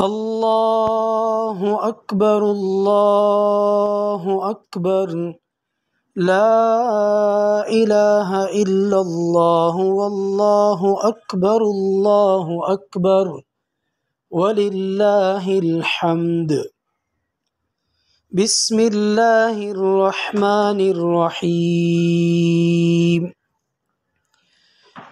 الله أكبر الله أكبر لا إله إلا الله والله أكبر الله أكبر ولله الحمد بسم الله الرحمن الرحيم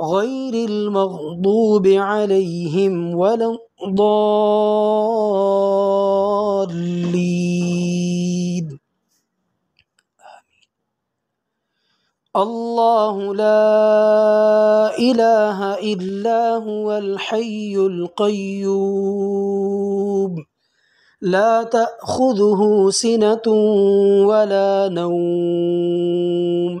غير المغضوب عليهم ولا الضالين الله لا إله إلا هو الحي القيوم لا تأخذه سنة ولا نوم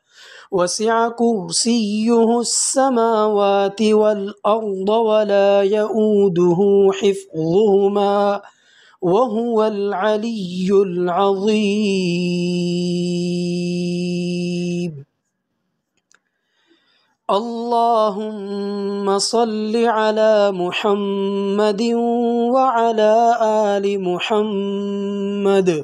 وسع كرسيه السماوات والأرض ولا يؤوده حفظهما وهو العلي العظيم اللهم صل على محمد وعلى آل محمد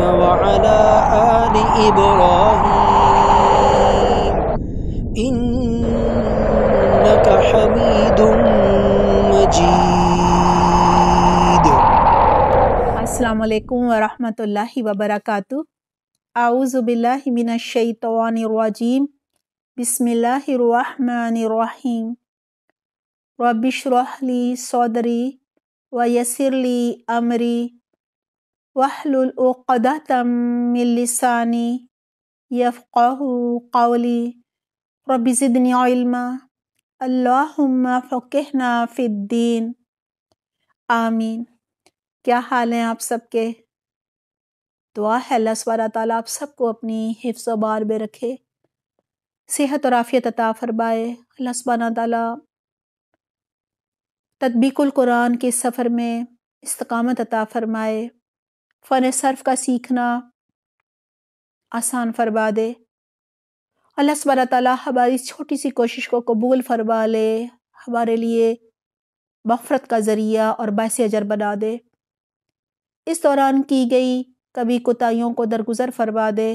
إبراهيم وعلى آل إبراهيم إنك حميد مجيد السلام عليكم ورحمة الله وبركاته أعوذ بالله من الشيطان الرجيم بسم الله الرحمن الرحيم رب اشرح لي صدري ويسر لي أمري वहलुल उक़दतम मिन लिसानी क़ौली रब्बि ज़िदनी फ़िद्दीन आमीन क्या हाल हैं आप सबके दुआ है अल्लाह सवाल ताला आप सबको अपनी हिफ्स बार में रखे सेहत और आफियत अता फरमाए अल्लाह सुबहाना ताला तदबीकुल कुरान के सफ़र में इस्तकामत अता फरमाए फ़न सर्फ का सीखना आसान फरमा दे अल्लाह सबारा हमारी छोटी सी कोशिश को कबूल फरमा ले हमारे लिए बफरत का ज़रिया और बायस अजर बना दे इस दौरान की गई कभी कोताहीियों को दरगुजर फरमा दे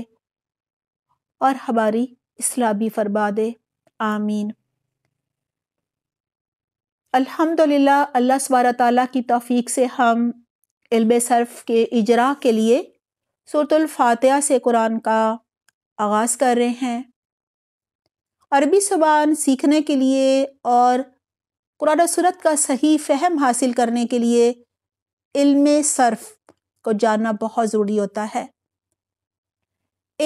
और हमारी इसलाबी फरमा दे आमीन अल्हम्दुलिल्लाह अल्लाह सबारा ताली की तौफीक से हम इल्म सर्फ के इजरा के लिए सूरतुल्फातहा से कुरान का आगाज़ कर रहे हैं अरबी ज़बान सीखने के लिए और कुरान सूरत का सही फहम हासिल करने के लिए इल्म सर्फ को जानना बहुत ज़रूरी होता है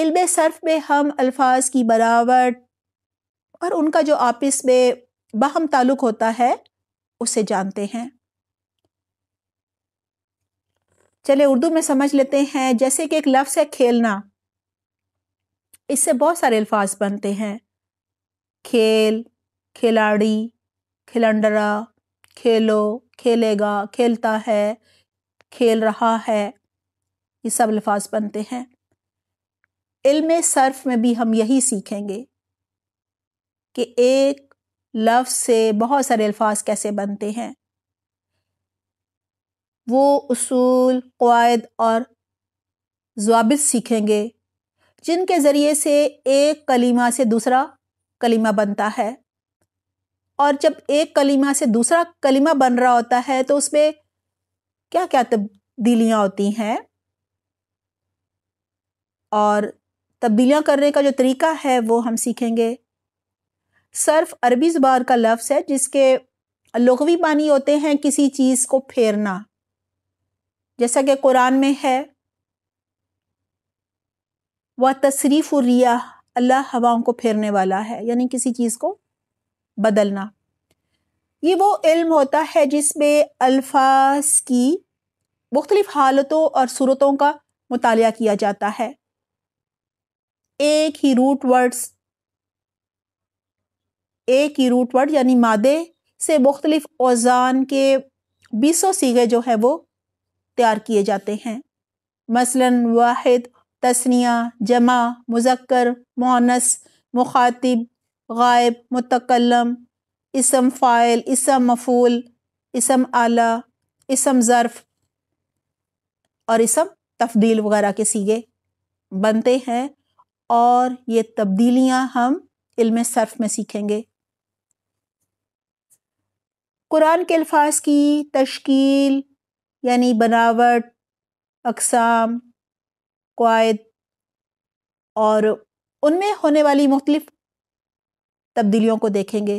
इल्म सर्फ में हम अल्फाज की बनावट और उनका जो आपस में बाहम ताल्लुक़ होता है उसे जानते हैं चले उर्दू में समझ लेते हैं जैसे कि एक लफ्ज़ है खेलना इससे बहुत सारे अल्फाज बनते हैं खेल खिलाड़ी खिलंडरा खेलो खेलेगा खेलता है खेल रहा है ये सब अल्फाज बनते हैं इल्म सर्फ में भी हम यही सीखेंगे कि एक लफ्ज़ से बहुत सारे अल्फाज कैसे बनते हैं वो उसूल कवायद और जवाबित सीखेंगे जिनके ज़रिए से एक कलीमा से दूसरा कलीमा बनता है और जब एक कलीमा से दूसरा कलीमा बन रहा होता है तो उसमें क्या क्या तब्दीलियाँ होती हैं और तब्दीलियाँ करने का जो तरीका है वो हम सीखेंगे सर्फ अरबी ज़ुबान का लफ्ज़ है जिसके लघवी मानी होते हैं किसी चीज़ को फेरना जैसा कि कुरान में है व तशरीफ़ रिया अल्लाह हवाओं को फेरने वाला है यानी किसी चीज़ को बदलना ये वो इल्म होता है जिसमें अल्फाज की मुख्तलिफ़ हालतों और सूरतों का मुताल किया जाता है एक ही रूट वर्ड्स एक ही रूट वर्ड यानी मादे से मुख्तलिफ औजान के बीसों सीगे जो है वो तैयार किए जाते हैं मसलन वाहिद तस्निया जमा मुजक्कर मोनस मुखातिब गायब मुतकलम इसम फ़ाइल इसम मफूल इसम आला इसम ज़र्फ़ और इसम तफदील वगैरह के सीगे बनते हैं और ये तब्दीलियां हम इल्म सर्फ में सीखेंगे कुरान के अल्फाज की तश्कील यानी बनावट अकसाम क़वायद और उनमें होने वाली मुख्तलिफ तब्दीलियों को देखेंगे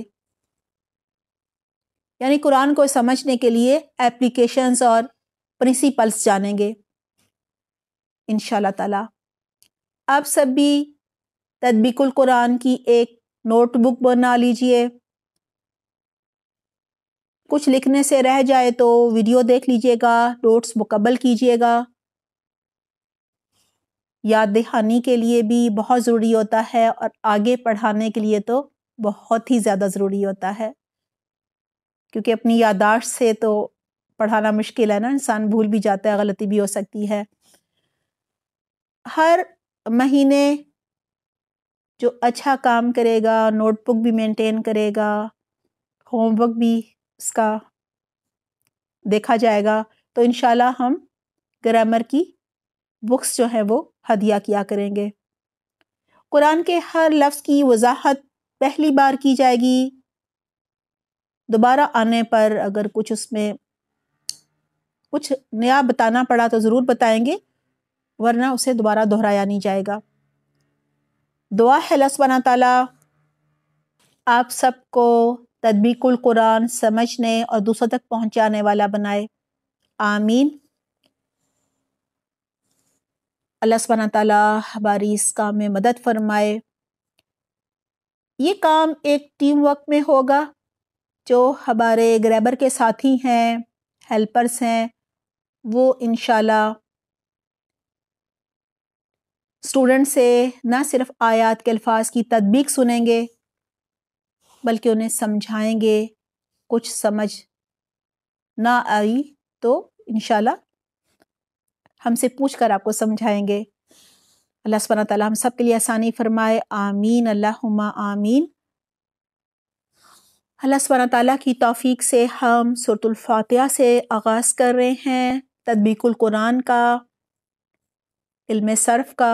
यानी कुरान को समझने के लिए एप्लीकेशंस और प्रिंसिपल्स जानेंगे इन ताला आप सब भी तदबिकुल कुरान की एक नोटबुक बना लीजिए कुछ लिखने से रह जाए तो वीडियो देख लीजिएगा नोट्स मुकम्मल कीजिएगा याद दहानी के लिए भी बहुत ज़रूरी होता है और आगे पढ़ाने के लिए तो बहुत ही ज़्यादा ज़रूरी होता है क्योंकि अपनी यादाश्त से तो पढ़ाना मुश्किल है ना इंसान भूल भी जाता है गलती भी हो सकती है हर महीने जो अच्छा काम करेगा नोटबुक भी मेंटेन करेगा होमवर्क भी इसका देखा जाएगा तो इन हम ग्रामर की बुक्स जो हैं वो हदिया किया करेंगे कुरान के हर लफ्ज़ की वजाहत पहली बार की जाएगी दोबारा आने पर अगर कुछ उसमें कुछ नया बताना पड़ा तो ज़रूर बताएंगे वरना उसे दोबारा दोहराया नहीं जाएगा दुआ है लसवाना ताला आप सबको तदबीकुल कुरान समझने और दूसरों तक पहुंचाने वाला बनाए आमीन अल्लाह सुबहाना हमारी इस काम में मदद फरमाए ये काम एक टीम वर्क में होगा जो हमारे ग्रैबर के साथी हैं हेल्पर्स हैं वो इन स्टूडेंट से ना सिर्फ आयात के अल्फाज की तदबीक सुनेंगे बल्कि उन्हें समझाएंगे कुछ समझ ना आई तो इनशाला हमसे पूछ कर आपको समझाएंगे अल्लाह सब तला हम सब के लिए आसानी फरमाए आमीन अल्लाहुम्मा आमीन अल्लाह सब तला की तौफीक से हम सूरतुल से आगाज़ कर रहे हैं तदबीकुल कुरान का इल्म सर्फ का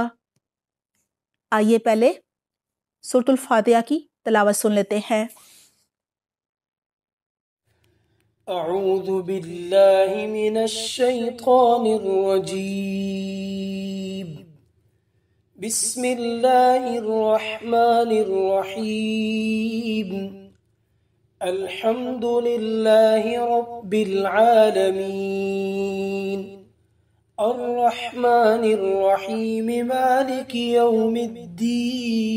आइए पहले सूरतुल की تلاوت سن لیتے ہیں أعوذ بالله من الشيطان الرجيم بسم الله الرحمن الرحيم الحمد لله رب العالمين الرحمن الرحيم مالك يوم الدين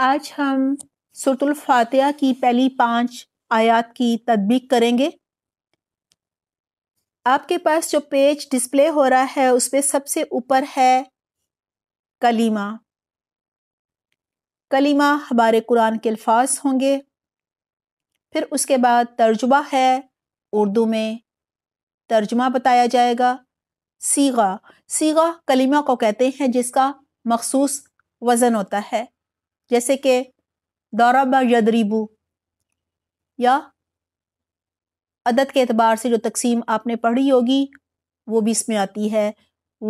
आज हम सुरतुल फातिहा की पहली पांच आयात की तदबीक करेंगे आपके पास जो पेज डिस्प्ले हो रहा है उस पर सबसे ऊपर है कलीमा कलीमा हमारे कुरान के अल्फाज होंगे फिर उसके बाद तर्जुबा है उर्दू में तर्जुमा बताया जाएगा सीगा सीगा कलीमा को कहते हैं जिसका मखसूस वज़न होता है जैसे कि दौरब यदरीबू या अदद के अतबार से जो तकसीम आपने पढ़ी होगी वो भी इसमें आती है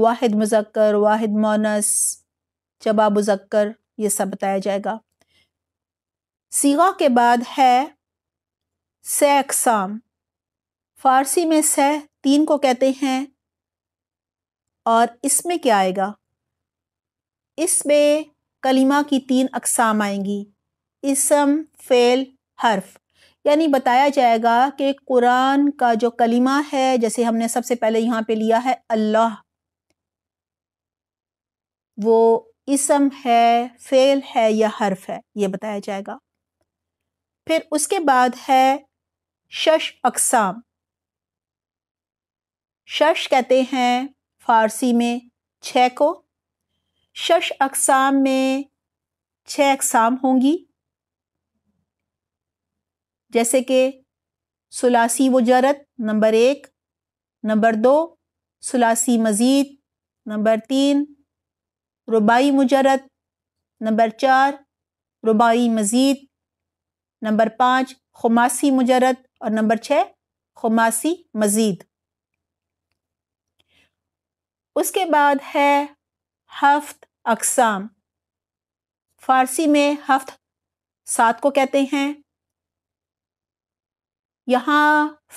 वाहिद मुजक्कर वाहिद मोनस जबा मुजक्कर ये सब बताया जाएगा सीगा के बाद है सह अकसाम फ़ारसी में सह तीन को कहते हैं और इसमें क्या आएगा इसमें कलिमा की तीन अकसाम आएंगी इसम फेल हर्फ यानी बताया जाएगा कि कुरान का जो कलिमा है जैसे हमने सबसे पहले यहाँ पे लिया है अल्लाह वो इसम है फेल है या हर्फ है ये बताया जाएगा फिर उसके बाद है शश अकसाम शश कहते हैं फारसी में छ को शश अकसाम में छः अकसाम होंगी जैसे कि सलासी वजरत नंबर एक नंबर दो सलासी मज़ीद नंबर तीन रुबाई मुजरत नंबर चार रुबाई मज़ीद नंबर पाँच खमासी मुजरत और नंबर छः खमासी मज़ीद उसके बाद है हफ्त अकसाम फारसी में हफ्त सात को कहते हैं यहाँ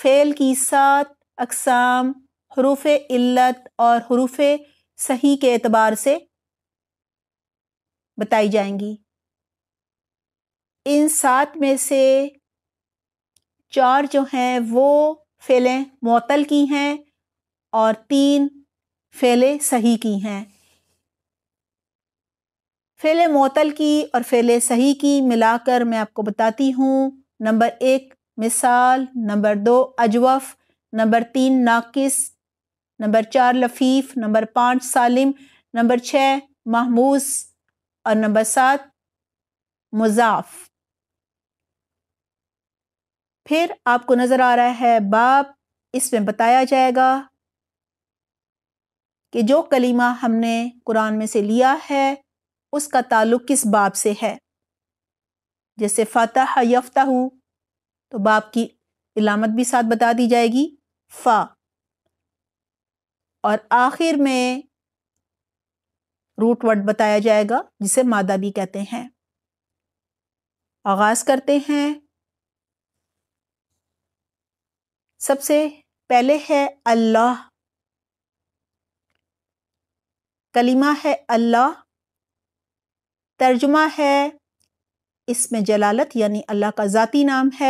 फेल की सात अकसाम हरूफ इल्लत और हरूफ सही के अतबार से बताई जाएंगी इन सात में से चार जो हैं वो फ़ेलें मअतल की हैं और तीन फ़ेलें सही की हैं फ़ेल मअतल की और फ़ेल सही की मिलाकर मैं आपको बताती हूँ नंबर एक मिसाल नंबर दो अजवफ़ नंबर तीन नाकिस नंबर चार लफीफ नंबर पाँच सालिम नंबर छः महमूस और नंबर सात मुजाफ फिर आपको नज़र आ रहा है बाप इसमें बताया जाएगा कि जो कलीमा हमने कुरान में से लिया है उसका ताल्लुक किस बाप से है जैसे फतह यफ्ता हूँ तो बाप की इलामत भी साथ बता दी जाएगी फ़ा और आखिर में रूट वर्ड बताया जाएगा जिसे मादा भी कहते हैं आगाज़ करते हैं सबसे पहले है अल्लाह कलिमा है अल्लाह तर्जुमा है इसमें जलालत यानी अल्लाह का ज़ाती नाम है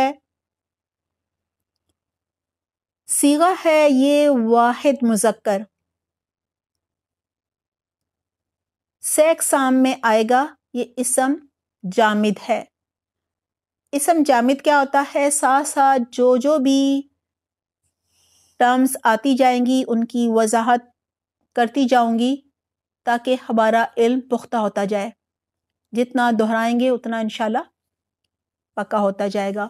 सीगा है ये वाहिद मुजक्कर सैक साम में आएगा ये इसम जामिद है इसम जामिद क्या होता है साथ साथ जो जो भी टर्म्स आती जाएंगी उनकी वजाहत करती जाऊंगी ताकि हमारा इल्म पुख्ता होता जाए जितना दोहराएंगे उतना इनशाला पक्का होता जाएगा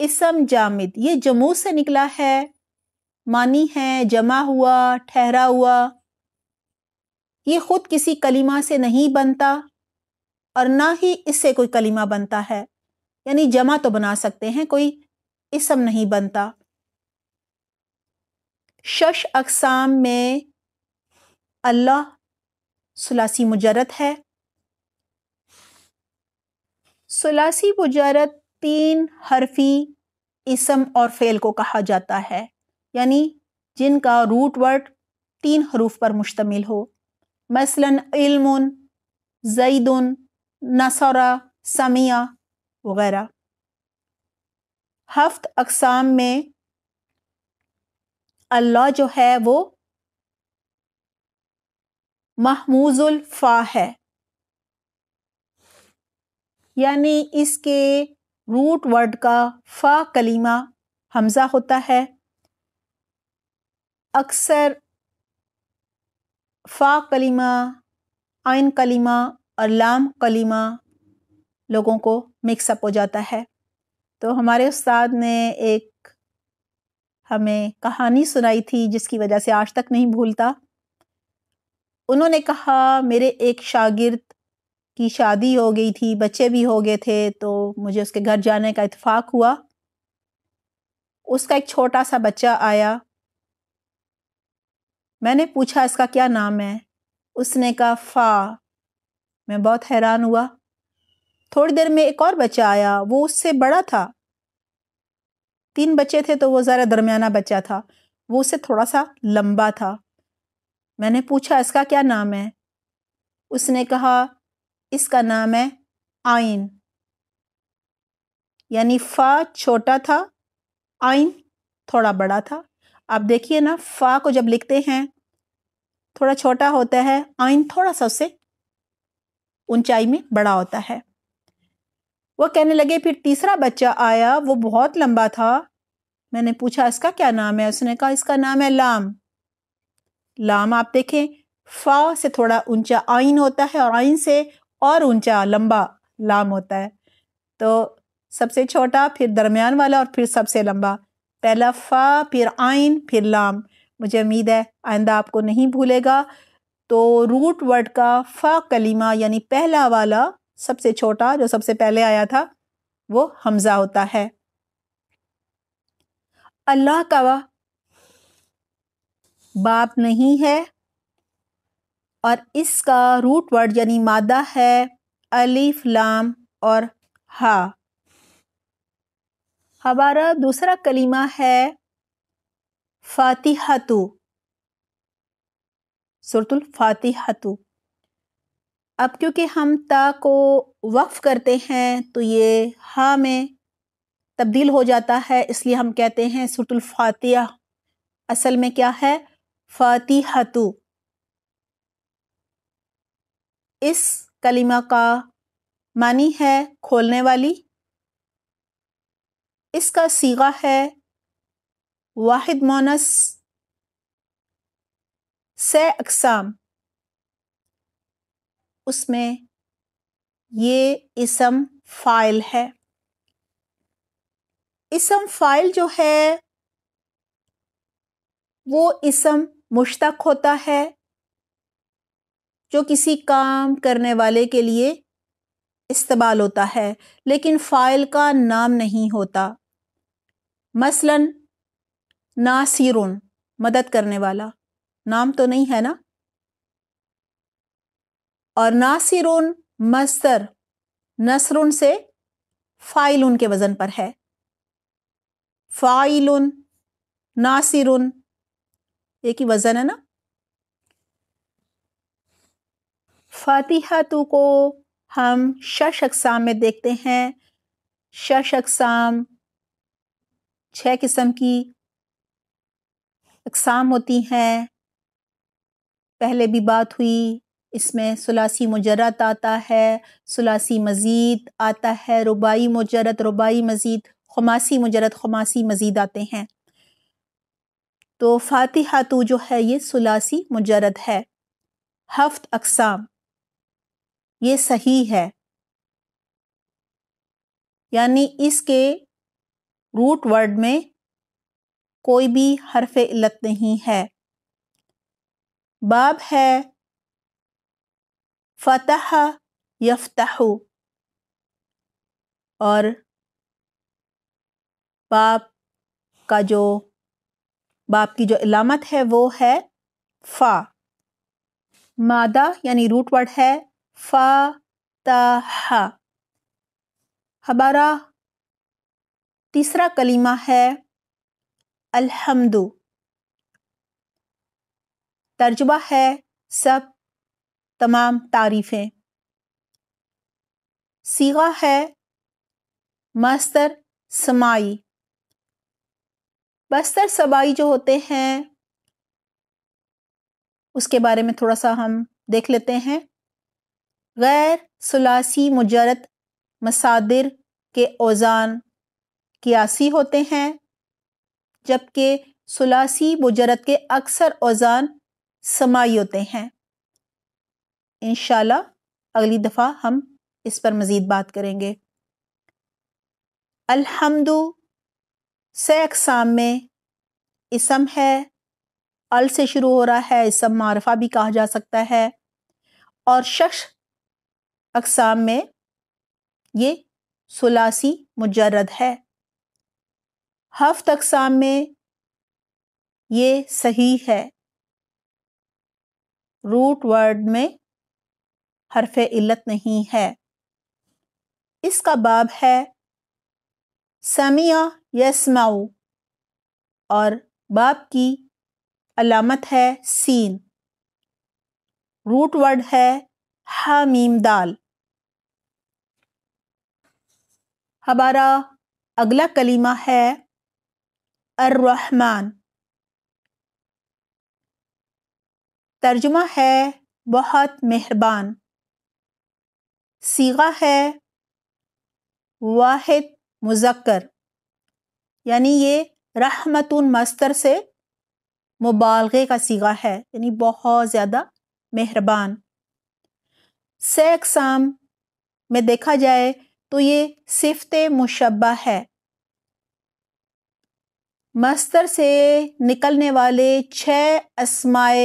इसम जामिद ये जमू से निकला है मानी है जमा हुआ ठहरा हुआ ये ख़ुद किसी कलिमा से नहीं बनता और ना ही इससे कोई कलिमा बनता है यानी जमा तो बना सकते हैं कोई इसम नहीं बनता शश अकसाम में अल्लाह सलासी मुजरत है सलासी बुजारत तीन हरफी इसम और फेल को कहा जाता है यानी जिनका रूट वर्ड तीन हरूफ पर मुश्तमिल हो मसलन इल्म जईदन नसरा समिया वगैरह हफ्त अकसाम में अल्लाह जो है वो महमूजुल फा है यानी इसके रूट वर्ड का फ़ा कलीमा हमज़ा होता है अक्सर फ़ा कलीमा आइन कलीमा और लाम कलीमा लोगों को मिक्सअप हो जाता है तो हमारे उस्ताद ने एक हमें कहानी सुनाई थी जिसकी वजह से आज तक नहीं भूलता उन्होंने कहा मेरे एक शागिर्द की शादी हो गई थी बच्चे भी हो गए थे तो मुझे उसके घर जाने का इतफ़ाक़ हुआ उसका एक छोटा सा बच्चा आया मैंने पूछा इसका क्या नाम है उसने कहा फ़ा मैं बहुत हैरान हुआ थोड़ी देर में एक और बच्चा आया वो उससे बड़ा था तीन बच्चे थे तो वो ज़रा दरमियाना बच्चा था वो उससे थोड़ा सा लंबा था मैंने पूछा इसका क्या नाम है उसने कहा इसका नाम है आइन यानी फ़ा छोटा था आइन थोड़ा बड़ा था आप देखिए ना फ़ा को जब लिखते हैं थोड़ा छोटा होता है आइन थोड़ा सा उससे ऊंचाई में बड़ा होता है वो कहने लगे फिर तीसरा बच्चा आया वो बहुत लंबा था मैंने पूछा इसका क्या नाम है उसने कहा इसका नाम है लाम लाम आप देखें फ़ा से थोड़ा ऊंचा आइन होता है और आइन से और ऊंचा लंबा लाम होता है तो सबसे छोटा फिर दरमियान वाला और फिर सबसे लंबा पहला फ़ा फिर आइन फिर लाम मुझे उम्मीद है आइंदा आपको नहीं भूलेगा तो रूट वर्ड का फ़ा कलीमा यानी पहला वाला सबसे छोटा जो सबसे पहले आया था वो हमज़ा होता है अल्लाह का वाह बाप नहीं है और इसका रूट वर्ड यानी मादा है अलीफ लाम और हा हमारा दूसरा कलीमा है फातिहातु सुरतुल फातिहातु अब क्योंकि हम ता को वक्फ करते हैं तो ये हा में तब्दील हो जाता है इसलिए हम कहते हैं सुरतुल फातिया असल में क्या है फातिहातु इस कलिमा का मानी है खोलने वाली इसका सीगा है वाहिद मोनस से अकसाम उसमें ये इसम फाइल है इसम फाइल जो है वो इसम मुश्तक होता है जो किसी काम करने वाले के लिए इस्तेमाल होता है लेकिन फ़ाइल का नाम नहीं होता मसलन नासिरुन मदद करने वाला नाम तो नहीं है ना और नासिरुन मस्तर नसरुन से फ़ाइलुन के वज़न पर है फ़ाइलुन नासिरुन एक ही वज़न है ना फातिहा तो को हम शश अकसाम में देखते हैं शश अकसाम छः किस्म की अकसाम होती हैं पहले भी बात हुई इसमें सलासी मुजरत आता है सलासी मज़ीद आता है रुबाई मुजरत रुबाई मज़ीद खमासी मुजरत खमासी मज़ीद आते हैं तो फातिहा तो जो है ये सलासी मुजरत है हफ्त अकसाम ये सही है यानी इसके रूट वर्ड में कोई भी हरफ इल्लत नहीं है बाब है फतह यफ्तहु और बाप का जो बाप की जो इलामत है वो है फ़ा मादा यानी रूट वर्ड है फतह हमारा तीसरा कलीमा है अल्हम्दु तर्जुबा है सब तमाम तारीफ़ें सीगा है मस्तर समाई बस्तर सबाई जो होते हैं उसके बारे में थोड़ा सा हम देख लेते हैं गैर सलासी मुजरत मसादिर के औजान कियासी होते हैं जबकि सलासी मुजरत के अक्सर ओज़ान समाई होते हैं इन अगली दफ़ा हम इस पर मज़ीद बात करेंगे अलहमदु से अकसाम में इसम है अल से शुरू हो रहा है इसम मारफा भी कहा जा सकता है और शख्स अकसाम में ये सुलासी मुजरद है हफ्त अकसाम में ये सही है रूट वर्ड में हरफ इल्लत नहीं है इसका बाब है समिया यसमाऊ और बाब की अलामत है सीन रूट वर्ड है हामीम दाल हमारा अगला कलीमा है अर्रहमान तर्जुमा है बहुत मेहरबान सीगा है वाहिद मुजक्कर यानी ये रहमतुन मस्तर से मुबालगे का सीगा है यानी बहुत ज़्यादा मेहरबान से अकसाम में देखा जाए तो ये सिफत मुशबा है मस्तर से निकलने वाले छः असमाय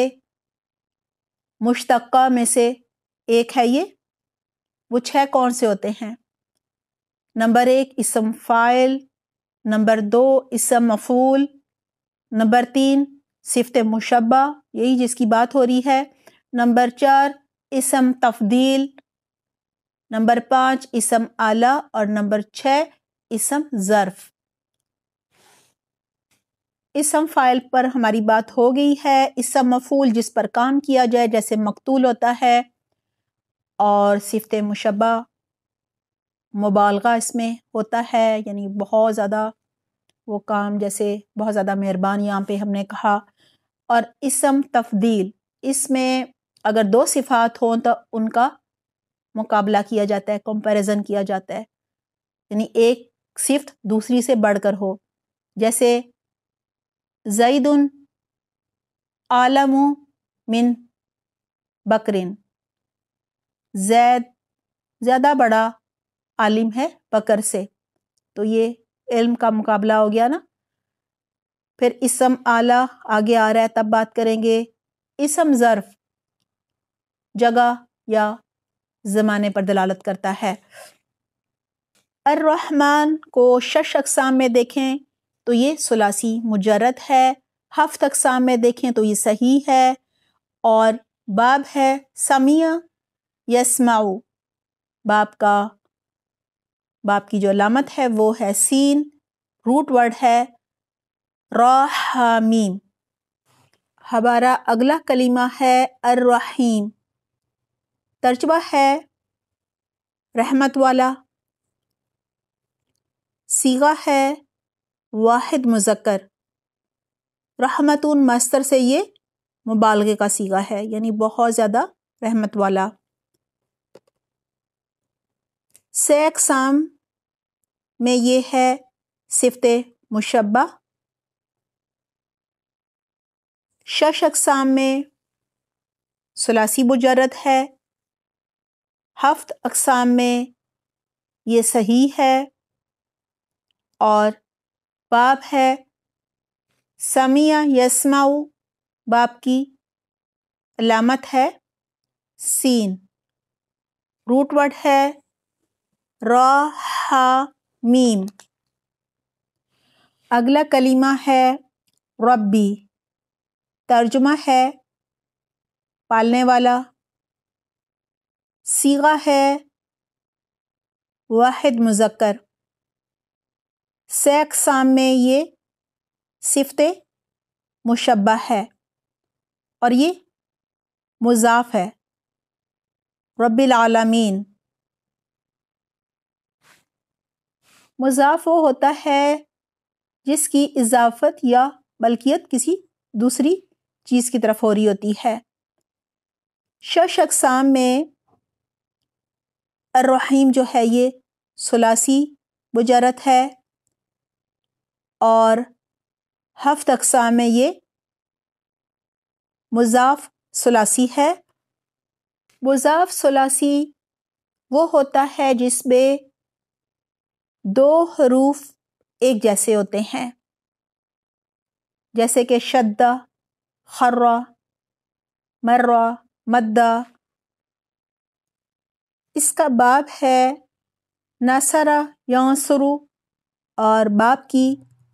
मुश्तक में से एक है ये वो छः कौन से होते हैं नंबर एक इसम फ़ाइल नंबर दो इसम मफूल नंबर तीन सिफत मुशबा यही जिसकी बात हो रही है नंबर चार इसम तफदील नंबर पाँच इसम आला और नंबर छः इसम ज़र्फ़ इसम फाइल पर हमारी बात हो गई है इसम मफूल जिस पर काम किया जाए जैसे मकतूल होता है और सिफत मुशबा मुबालगा इसमें होता है यानी बहुत ज़्यादा वो काम जैसे बहुत ज़्यादा मेहरबान यहाँ पे हमने कहा और इसम तफदील इसमें अगर दो सिफात हों तो उनका मुकाबला किया जाता है कंपैरिजन किया जाता है यानी एक सिफ्ट दूसरी से बढ़कर हो जैसे जईदन आलम मिन बकरिन जैद ज़्यादा बड़ा आलिम है बकर से तो ये इल्म का मुकाबला हो गया ना फिर इसम आला आगे आ रहा है तब बात करेंगे इसम ज़र्फ जगह या ज़माने पर दलालत करता है अर्रहमान को शश अकसाम में देखें तो ये सलासी मुजरद है हफ्त अकसाम में देखें तो ये सही है और बाब है समिया यस्माऊ बाप का बाप की जो अलामत है वो है सीन रूट वर्ड है रामीम हमारा अगला कलीमा है अर्रहीम तर्जबा है रहमत वाला सीगा है वाहिद रहमत उन मस्तर से ये मुबालगे का सीगा है यानी बहुत ज़्यादा रहमत वाला सेक्साम अकसाम में ये है सिफत मुशबा शश अकसाम में सलासी बुजरत है हफ्त अकसाम में ये सही है और बाप है समिया यस्माऊ बाप की अलामत है सीन रूट वर्ड है रा हा मीम अगला कलीमा है रब्बी तर्जुमा है पालने वाला सीगा है वाहिद मुजक्कर सैक साम में ये सिफत मुशबा है और ये मुजाफ है रबालमीन मुजाफ वो होता है जिसकी इजाफत या बल्कियत किसी दूसरी चीज़ की तरफ हो रही होती है शश में अर्रहीम जो है ये सलासी बुजारत है और हफ्त अकसाम में ये मुजाफ सलासी है मुजाफ सलासी वो होता है जिसमें दो हरूफ एक जैसे होते हैं जैसे कि शद्दा खर्रा मर्रा मद्दा इसका बाप है नासरा यांसरु और बाप की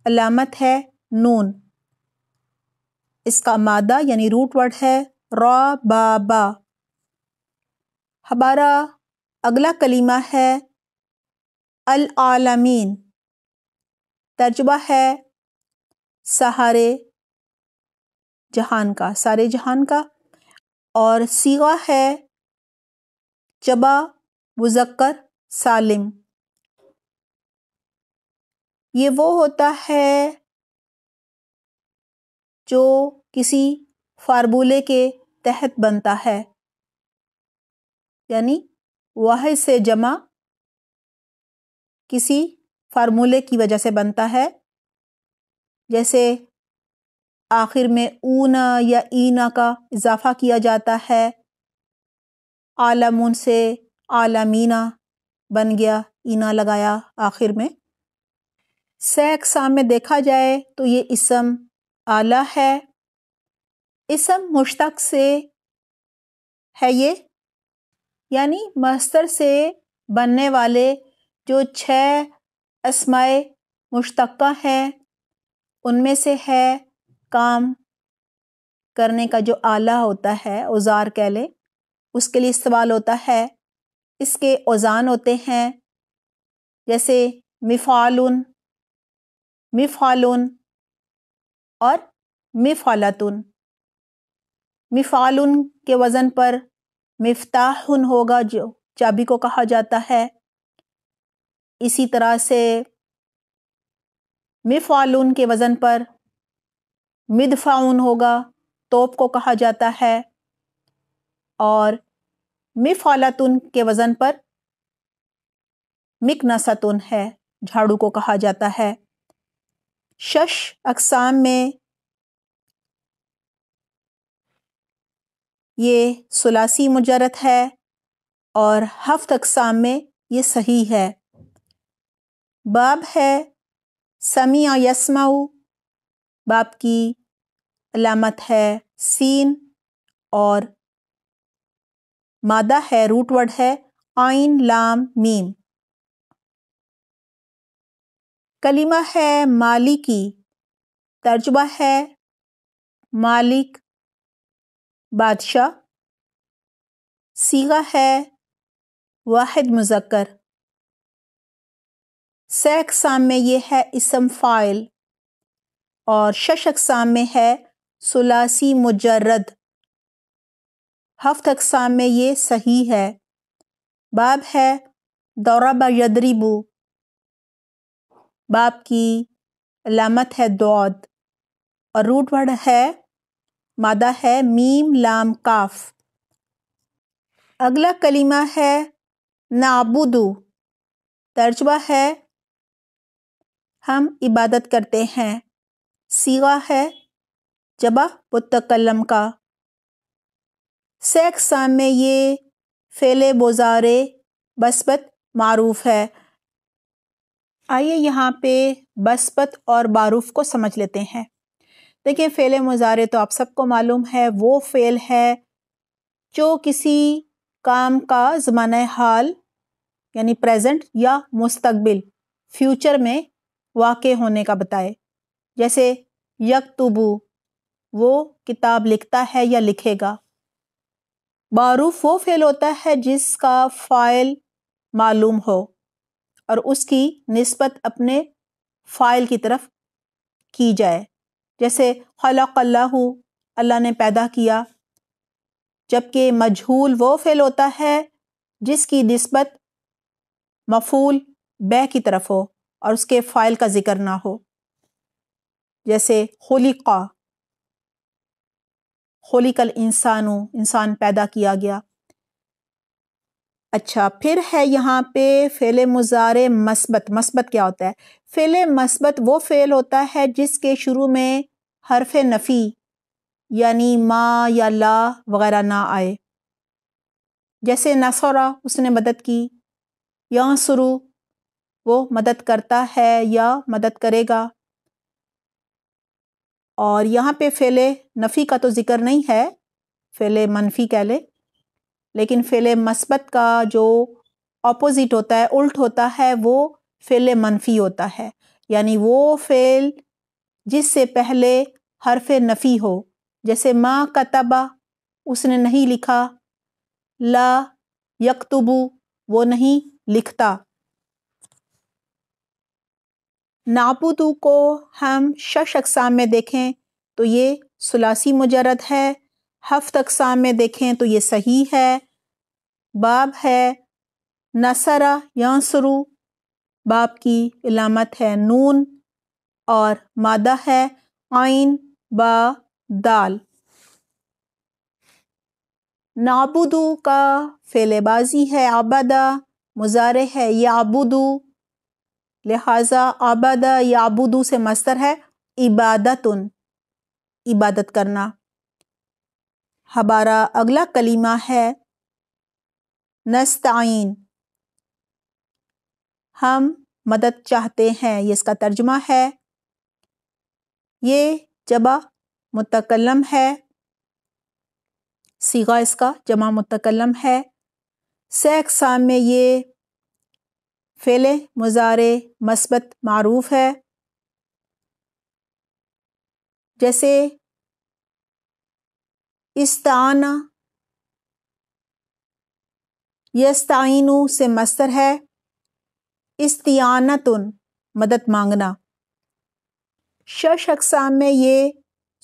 अलामत है नून इसका मादा यानी रूट वर्ड है रा बाबा हमारा अगला कलीमा है अल आलमीन तर्जुबा है सहारे जहान का सारे जहान का और सीगा है जबा मुजक्कर सालिम ये वो होता है जो किसी फार्मूले के तहत बनता है यानी वाह से जमा किसी फार्मूले की वजह से बनता है जैसे आखिर में ऊना या ईना का इजाफा किया जाता है आलमून से आलामीना बन गया ईना लगाया आखिर में सैक में देखा जाए तो ये इसम आला है इसम मुश्तक से है ये यानी मस्तर से बनने वाले जो छः असमाय मुश्तक हैं उनमें से है काम करने का जो आला होता है औज़ार कह लें उसके लिए इस्तेमाल होता है इसके औजान होते हैं जैसे मिफ़ालुन मिफ़ालुन और मिफ़ालतुन मिफ़ालुन के वज़न पर मिफ्ताहुन होगा जो चाबी को कहा जाता है इसी तरह से मिफालुन के वज़न पर मिदफ़ाउन होगा तोप को कहा जाता है और मिफालातुन के वज़न पर नसातुन है झाड़ू को कहा जाता है शश अकसाम में ये सुलासी मुजरत है और हफ्त अकसाम में ये सही है बाब है समिया यस्माऊ बाप की अलामत है सीन और मादा है रूट वर्ड है आइन लाम मीम कलीमा है मालिकी तर्जुबा है मालिक बादशाह सीगा है वाहिद मुजक्कर सैक साम में ये है इसम फ़ाइल और शशक साम में है सुलासी मुजरद हफ्त अकसाम में ये सही है बाब है दौरा बदरीबू बाब की अलामत है दौद और रूट वर्ड है मादा है मीम लाम काफ अगला कलीमा है नाबुदू तर्जबा है हम इबादत करते हैं सीवा है जबा पुतकलम का सेक साम में ये फेले बोजारे बसपत मारूफ है आइए यहाँ पे बसपत और बारूफ को समझ लेते हैं देखिए फ़ेल मुजारे तो आप सबको मालूम है वो फ़ेल है जो किसी काम का ज़मान हाल यानी प्रेजेंट या मुस्तकबिल फ्यूचर में वाक़ होने का बताए जैसे यकतबू वो किताब लिखता है या लिखेगा मारूफ वो फेल होता है जिसका फ़ाइल मालूम हो और उसकी नस्बत अपने फ़ाइल की तरफ की जाए जैसे खलकल्लाहू अल्लाह ने पैदा किया जबकि मजहूल वो फेल होता है जिसकी नस्बत मफूल बह की तरफ हो और उसके फ़ाइल का ज़िक्र ना हो जैसे खलिका होलिकल इंसानों इंसान पैदा किया गया अच्छा फिर है यहाँ पे फेल मुजारे मस्बत मस्बत क्या होता है फेल मस्बत वो फेल होता है जिसके शुरू में हरफ नफ़ी यानी माँ या ला वगैरह ना आए जैसे नसोरा उसने मदद की या शुरू वो मदद करता है या मदद करेगा और यहाँ पे फेले नफ़ी का तो ज़िक्र नहीं है फेले मनफी कह ले लेकिन फेले मस्बत का जो अपोज़िट होता है उल्ट होता है वो फेले मनफी होता है यानी वो फेल जिससे पहले हरफ नफ़ी हो जैसे माँ का तबा उसने नहीं लिखा ला यकतुबू वो नहीं लिखता नाबुदू को हम शश अकसाम में देखें तो ये सलासी मुजरद है हफ्त अकसाम में देखें तो ये सही है बाब है नसरा यांसरू बाब की इलामत है नून और मादा है आइन बा दाल नाबुदू का फेलेबाजी है आबदा मुजारे है याबुदू लिहाजा आबद याबुदू से मस्तर है उन इबादत करना हमारा अगला कलीमा है नस्ताइन हम मदद चाहते हैं ये इसका तर्जमा है ये जबा मुतकलम है सीगा इसका जमा मुतकलम है सैक साम में ये फ़ेल मुजारे मस्बत मरूफ़ है जैसे इस्ताना यस्ताइनु से मस्तर है इस्तियानतुन मदद मांगना शश अकसाम में ये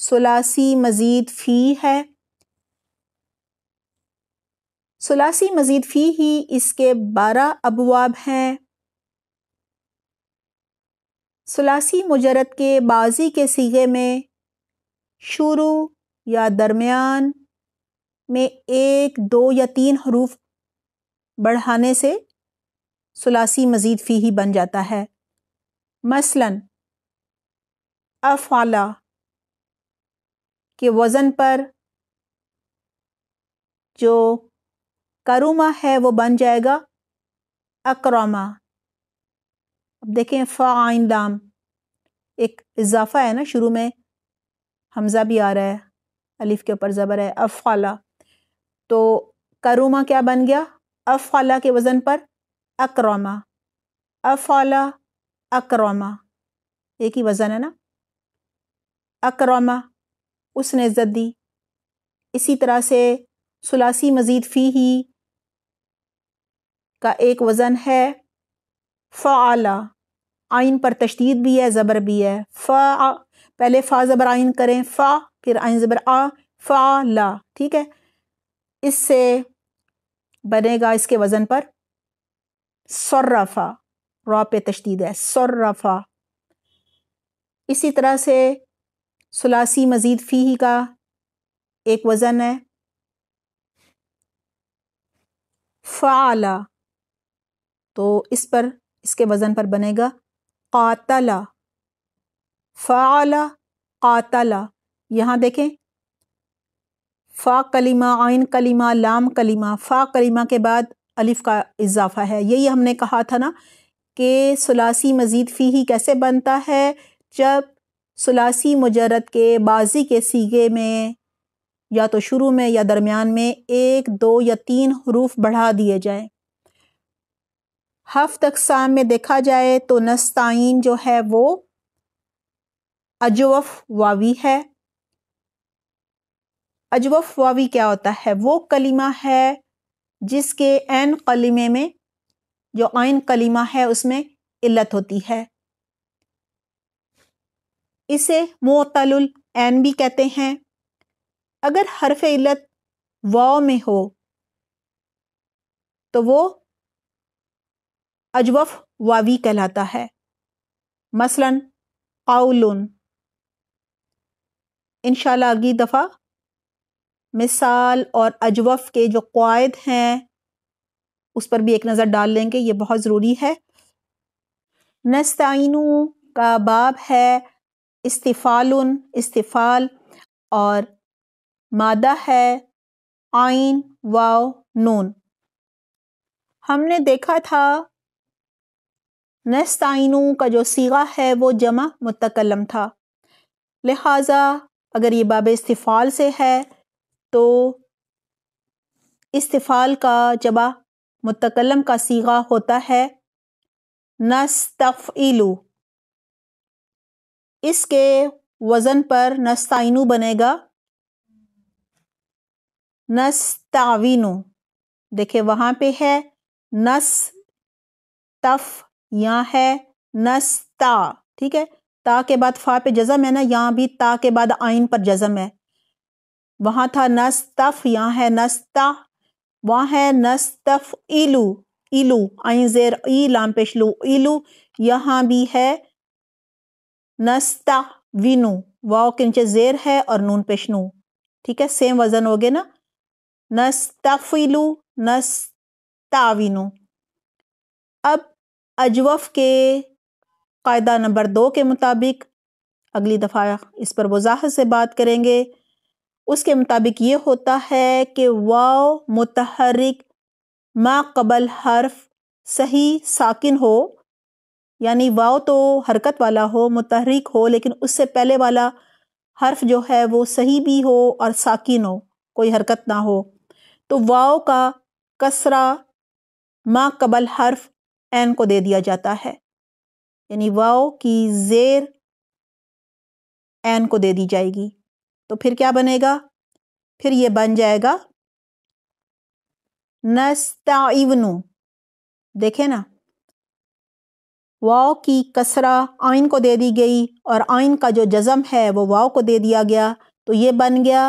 सलासी मज़ीद फ़ी है सलासी मज़ीद फ़ी ही इसके बारह अबवाब हैं सलासी मुजरत के बाजी के सीगे में शुरू या दरमियान में एक दो या तीन हरूफ बढ़ाने से सलासी मज़ीद फ़ी ही बन जाता है मसलन अफाला के वज़न पर जो करुमा है वो बन जाएगा अक्रमा अब देखें फ़ाइन लाम एक इजाफा है ना शुरू में हमज़ा भी आ रहा है अलिफ के ऊपर ज़बर है अफ़ाला तो करुमा क्या बन गया अफ़ाला के वज़न पर अक्रमा अफ़ाला अक्रमा एक ही वज़न है ना अक्रमा उसने इज़्ज़त दी इसी तरह से सुलासी मज़ीद फ़ी ही का एक वज़न है फ़ाला आइन पर तशदीद भी है ज़बर भी है फ़ा पहले फ़ा ज़बर आइन करें फ़ा फिर आइन ज़बर आ फ़ा ठीक है इससे बनेगा इसके वज़न पर सर्रफ़ा रॉ पे तशदीद है सर्रफ़ा इसी तरह से सलासी मज़ीद फ़ी का एक वज़न है फ़ाला तो इस पर इसके वज़न पर बनेगा कातला फ़ाला कातला यहाँ देखें फ़ा कलीमा आइन कलीमा लाम कलीमा फ़ा कलीमा के बाद अलिफ का इजाफ़ा है यही हमने कहा था ना कि सलासी मज़ीद फ़ी ही कैसे बनता है जब सलासी मुजरद के बाजी के सीगे में या तो शुरू में या दरमियान में एक दो या तीन हरूफ बढ़ा दिए जाएं हफ्त अकसाम में देखा जाए तो नस्ताइन जो है वो अजवफ वावी है अजवफ वावी क्या होता है वो कलीमा है जिसके एन कलीमे में जो आयन कलीमा है उसमें इल्लत होती है इसे मोतल एन भी कहते हैं अगर हरफ इल्लत वाव में हो तो वो अजवफ वावी कहलाता है मसलन काउलन इन अगली दफ़ा मिसाल और अजवफ के जो क़ायद हैं उस पर भी एक नज़र डाल लेंगे ये बहुत ज़रूरी है नस्ताइनु का बाब है इस्तफ़ाल इस्तफ़ाल और मादा है आइन वाव नून हमने देखा था नस्ताइनू का जो सीगा है वो जमा मुतकलम था लिहाजा अगर ये बाब इस्तफ़ाल से है तो इस्तफ़ाल का जबा मुतकलम का सीगा होता है नस्तफ़ीलू इसके वज़न पर नस्ताइनू बनेगा नस्तावीनू देखे वहाँ पे है नस तफ़ या है नस्ता ठीक है ता के बाद फा पे जजम है ना यहाँ भी ता के बाद आइन पर जजम है वहां था नस्तफ यहाँ है नस्ता वहाँ है नस्तफ इलू इलू आइन जेर ई लाम पेशलू इलू यहाँ भी है नस्ता विनु वाओ के नीचे जेर है और नून पेशनु ठीक है सेम वजन हो गए ना नस्ता विनु अब अजवफ के कायदा नंबर दो के मुताबिक अगली दफ़ा इस पर वजाहत से बात करेंगे उसके मुताबिक ये होता है कि वाओ मतहरक मा कबल हर्फ सही साकिन हो यानी वाओ तो हरकत वाला हो मतहरक हो लेकिन उससे पहले वाला हर्फ जो है वो सही भी हो और साकिन हो कोई हरकत ना हो तो वाओ का कसरा मा कबल हर्फ एन को दे दिया जाता है यानी वाओ की जेर एन को दे दी जाएगी तो फिर क्या बनेगा फिर ये बन जाएगा नस्ताइवनु देखे ना वाओ की कसरा आइन को दे दी गई और आइन का जो जज़म है वो वाओ को दे दिया गया तो ये बन गया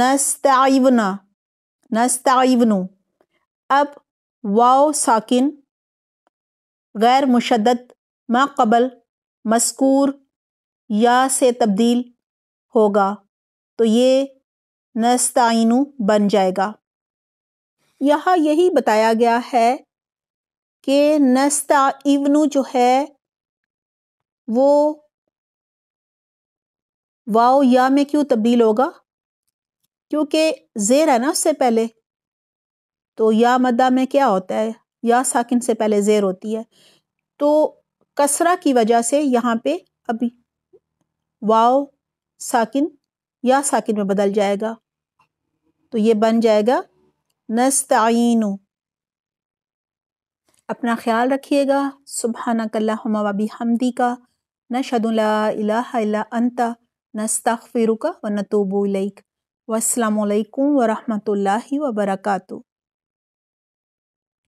नस्ताइवना नस्ताइवनु अब वाओ साकिन गैर मुशद माकबल मस्कूर या से तब्दील होगा तो ये नस्ताइनु बन जाएगा यहाँ यही बताया गया है कि नस्ता जो है वो वाओ या में क्यों तब्दील होगा क्योंकि जेर है ना उससे पहले तो या मदा में क्या होता है या साकिन से पहले ज़ेर होती है तो कसरा की वजह से यहाँ पे अभी वाओ साकिन या साकिन में बदल जाएगा तो ये बन जाएगा नस्तीन अपना ख्याल रखिएगा सुबहाना कल्ला वबी हमदी का नशदुल्ला इला अंता नस्ताफ़िर का व नतूबुलक वालकम वरहमल वबरकू